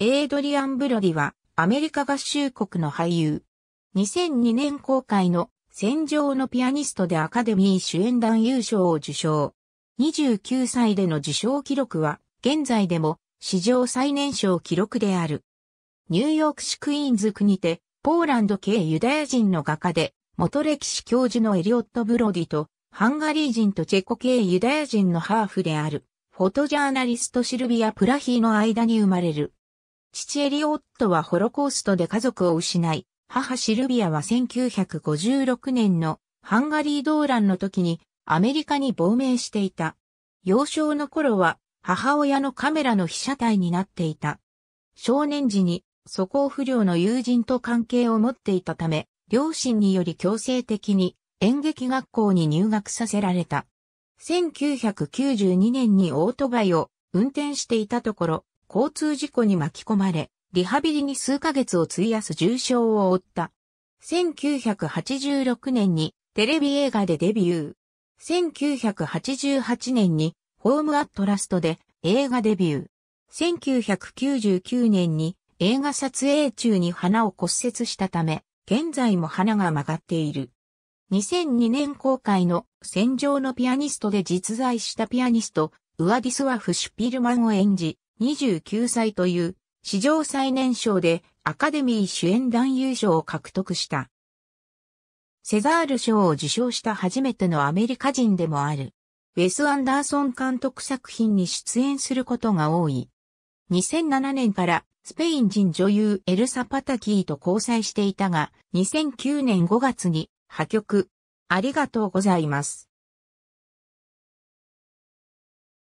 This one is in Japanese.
エイドリアン・ブロディは、アメリカ合衆国の俳優。2002年公開の、戦場のピアニストでアカデミー主演団優勝を受賞。29歳での受賞記録は、現在でも、史上最年少記録である。ニューヨーク市クイーンズ国でポーランド系ユダヤ人の画家で、元歴史教授のエリオット・ブロディと、ハンガリー人とチェコ系ユダヤ人のハーフである、フォトジャーナリストシルビア・プラヒーの間に生まれる。父エリオットはホロコーストで家族を失い、母シルビアは1956年のハンガリー動乱の時にアメリカに亡命していた。幼少の頃は母親のカメラの被写体になっていた。少年時に素行不良の友人と関係を持っていたため、両親により強制的に演劇学校に入学させられた。1992年にオートバイを運転していたところ、交通事故に巻き込まれ、リハビリに数ヶ月を費やす重傷を負った。1986年にテレビ映画でデビュー。1988年にホームアットラストで映画デビュー。1999年に映画撮影中に鼻を骨折したため、現在も鼻が曲がっている。2002年公開の戦場のピアニストで実在したピアニスト、ウアディスワフ・シュピルマンを演じ、29歳という史上最年少でアカデミー主演男優賞を獲得した。セザール賞を受賞した初めてのアメリカ人でもある。ウェス・アンダーソン監督作品に出演することが多い。2007年からスペイン人女優エルサ・パタキーと交際していたが、2009年5月に破局。ありがとうございます。